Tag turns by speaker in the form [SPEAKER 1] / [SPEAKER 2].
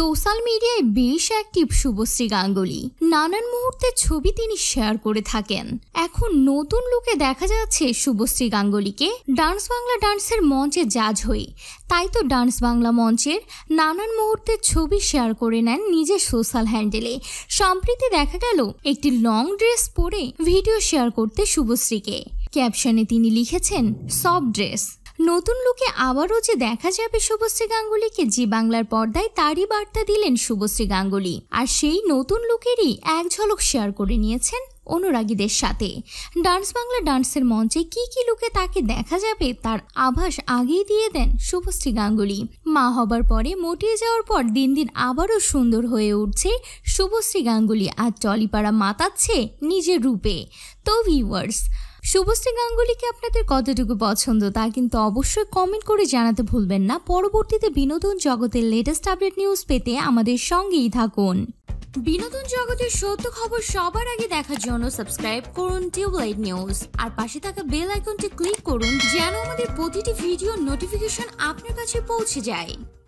[SPEAKER 1] social মিডিয়ায় বেশ active Subhashree Ganguly নানান মুহূর্তে ছবি তিনি শেয়ার করে থাকেন এখন নতুন লুকে দেখা যাচ্ছে শুভশ্রী গাঙ্গুলিকে ডান্স বাংলা ডান্সের মঞ্চে জাজ হয়ে তাই তো ডান্স বাংলা মঞ্চের নানান মুহূর্তে ছবি শেয়ার করে নেন নিজের সোশ্যাল হ্যান্ডেলে সম্প্রতি দেখা গেল একটি লং ড্রেস পরে ভিডিও শেয়ার করতে শুভশ্রীকে ক্যাপশনে তিনি লিখেছেন সব ড্রেস নতুন লুকে আবারও যে দেখা যাবে শুভশ্রী গাঙ্গুলিকে জি বাংলার পর্দায় তারই বার্তা দিলেন শুভশ্রী গাঙ্গুলি আর সেই নতুন লোকেরই এক ঝলক শেয়ার করে নিয়েছেন অনুরাগীদের সাথে ডান্স বাংলা ডান্সের মঞ্চে কি কি লুকে তাকে দেখা যাবে তার আভাস আগেই দিয়ে দেন শুভশ্রী গাঙ্গুলি মা হবার পরে মটিয়ে যাওয়ার পর দিন দিন আবারও সুন্দর হয়ে উঠছে শুভশ্রী গাঙ্গুলি আর টলিপাড়া মাতাচ্ছে নিজের রূপে তো ভিউয়ার্স শুভশ্রী গাঙ্গুলিকে আপনাদের কতটুকু পছন্দ তা কিন্তু অবশ্যই কমেন্ট করে জানাতে ভুলবেন না পরবর্তীতে বিনোদন জগতের লেটেস্ট আপডেট নিউজ পেতে আমাদের সঙ্গেই থাকুন বিনোদন জগতের সত্য খবর সবার আগে দেখার জন্য সাবস্ক্রাইব করুন টিউবলাইট নিউজ আর পাশে থাকা বেল আইকনটি ক্লিক করুন যেন আমাদের প্রতিটি ভিডিও নোটিফিকেশন আপনার কাছে পৌঁছে যায়